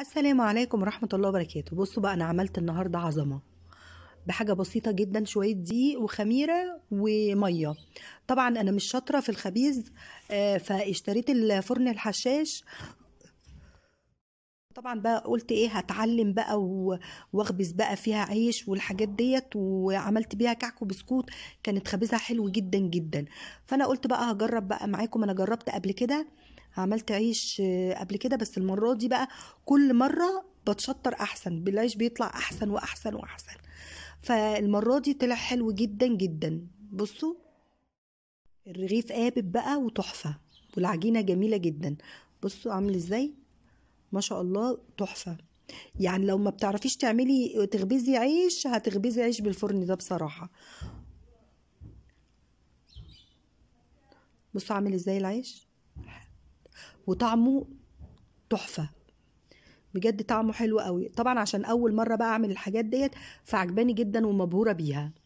السلام عليكم ورحمة الله وبركاته بصوا بقى أنا عملت النهاردة عظمة بحاجة بسيطة جدا شوية دقيق وخميرة ومية طبعا أنا مش شاطرة في الخبيز آه، فاشتريت الفرن الحشاش طبعا بقى قلت ايه هتعلم بقى واخبز بقى فيها عيش والحاجات ديت وعملت بيها كعك وبسكوت كانت خبزها حلو جدا جدا فانا قلت بقى هجرب بقى معاكم انا جربت قبل كده عملت عيش قبل كده بس المره دي بقى كل مره بتشطر احسن بالعيش بيطلع احسن واحسن واحسن فالمره دي طلع حلو جدا جدا بصوا الرغيف قابب بقى وتحفه والعجينه جميله جدا بصوا عامل ازاي ما شاء الله تحفه يعني لو ما بتعرفيش تعملي تخبزي عيش هتخبزي عيش بالفرن ده بصراحه بصوا عامل ازاي العيش وطعمه تحفه بجد طعمه حلو قوي طبعا عشان اول مره بقى اعمل الحاجات ديت فعجباني جدا ومبهوره بيها